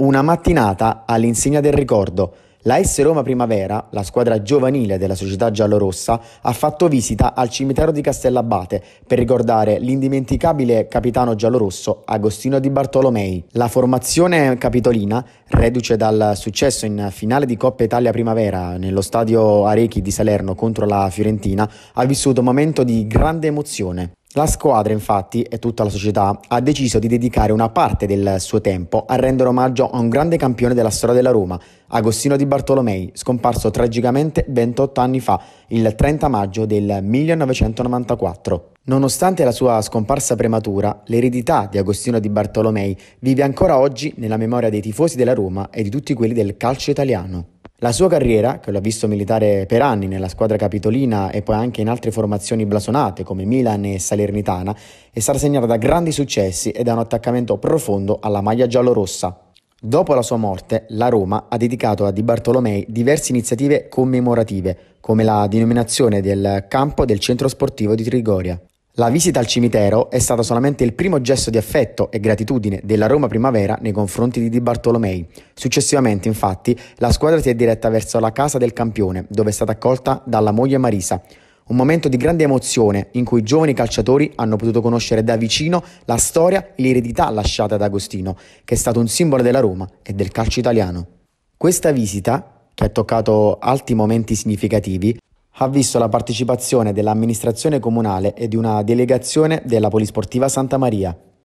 Una mattinata all'insegna del ricordo. La S Roma Primavera, la squadra giovanile della società giallorossa, ha fatto visita al cimitero di Castellabate per ricordare l'indimenticabile capitano giallorosso Agostino Di Bartolomei. La formazione capitolina, reduce dal successo in finale di Coppa Italia Primavera nello stadio Arechi di Salerno contro la Fiorentina, ha vissuto un momento di grande emozione. La squadra, infatti, e tutta la società ha deciso di dedicare una parte del suo tempo a rendere omaggio a un grande campione della storia della Roma, Agostino Di Bartolomei, scomparso tragicamente 28 anni fa, il 30 maggio del 1994. Nonostante la sua scomparsa prematura, l'eredità di Agostino Di Bartolomei vive ancora oggi nella memoria dei tifosi della Roma e di tutti quelli del calcio italiano. La sua carriera, che l'ha visto militare per anni nella squadra capitolina e poi anche in altre formazioni blasonate come Milan e Salernitana, è stata segnata da grandi successi e da un attaccamento profondo alla maglia giallorossa. Dopo la sua morte, la Roma ha dedicato a Di Bartolomei diverse iniziative commemorative, come la denominazione del campo del centro sportivo di Trigoria. La visita al cimitero è stata solamente il primo gesto di affetto e gratitudine della Roma Primavera nei confronti di Di Bartolomei. Successivamente, infatti, la squadra si è diretta verso la casa del campione, dove è stata accolta dalla moglie Marisa. Un momento di grande emozione in cui i giovani calciatori hanno potuto conoscere da vicino la storia e l'eredità lasciata da Agostino, che è stato un simbolo della Roma e del calcio italiano. Questa visita, che ha toccato alti momenti significativi, ha visto la partecipazione dell'amministrazione comunale e di una delegazione della Polisportiva Santa Maria.